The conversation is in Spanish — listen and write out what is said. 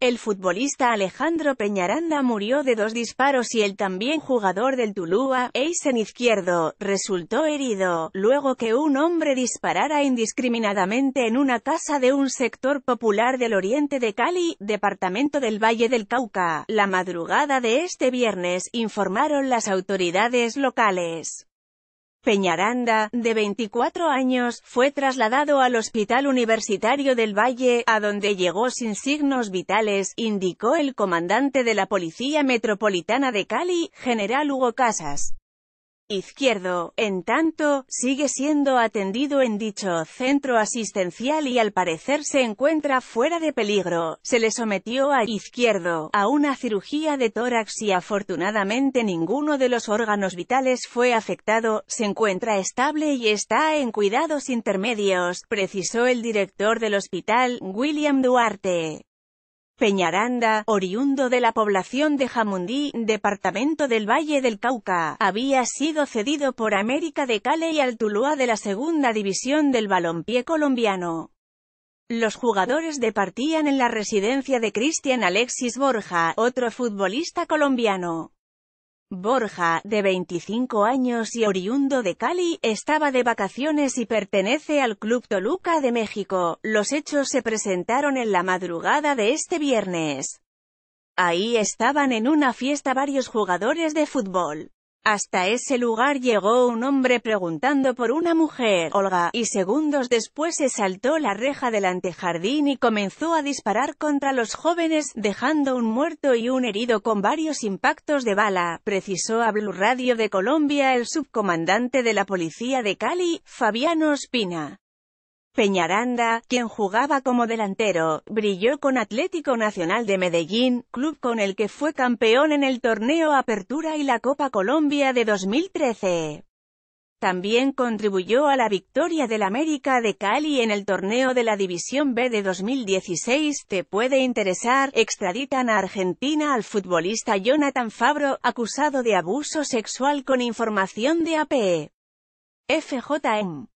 El futbolista Alejandro Peñaranda murió de dos disparos y el también jugador del Tulúa, Eisen Izquierdo, resultó herido, luego que un hombre disparara indiscriminadamente en una casa de un sector popular del oriente de Cali, departamento del Valle del Cauca. La madrugada de este viernes, informaron las autoridades locales. Peñaranda, de 24 años, fue trasladado al Hospital Universitario del Valle, a donde llegó sin signos vitales, indicó el comandante de la Policía Metropolitana de Cali, general Hugo Casas izquierdo, en tanto, sigue siendo atendido en dicho centro asistencial y al parecer se encuentra fuera de peligro. Se le sometió a izquierdo a una cirugía de tórax y afortunadamente ninguno de los órganos vitales fue afectado, se encuentra estable y está en cuidados intermedios, precisó el director del hospital, William Duarte. Peñaranda, oriundo de la población de Jamundí, departamento del Valle del Cauca, había sido cedido por América de Cali y al Tuluá de la segunda división del balompié colombiano. Los jugadores departían en la residencia de Cristian Alexis Borja, otro futbolista colombiano. Borja, de 25 años y oriundo de Cali, estaba de vacaciones y pertenece al Club Toluca de México. Los hechos se presentaron en la madrugada de este viernes. Ahí estaban en una fiesta varios jugadores de fútbol. Hasta ese lugar llegó un hombre preguntando por una mujer, Olga, y segundos después se saltó la reja del antejardín y comenzó a disparar contra los jóvenes, dejando un muerto y un herido con varios impactos de bala, precisó a Blue Radio de Colombia el subcomandante de la policía de Cali, Fabiano Espina. Peñaranda, quien jugaba como delantero, brilló con Atlético Nacional de Medellín, club con el que fue campeón en el torneo Apertura y la Copa Colombia de 2013. También contribuyó a la victoria del América de Cali en el torneo de la División B de 2016. Te puede interesar, extraditan a Argentina al futbolista Jonathan Fabro, acusado de abuso sexual con información de AP. E. FJM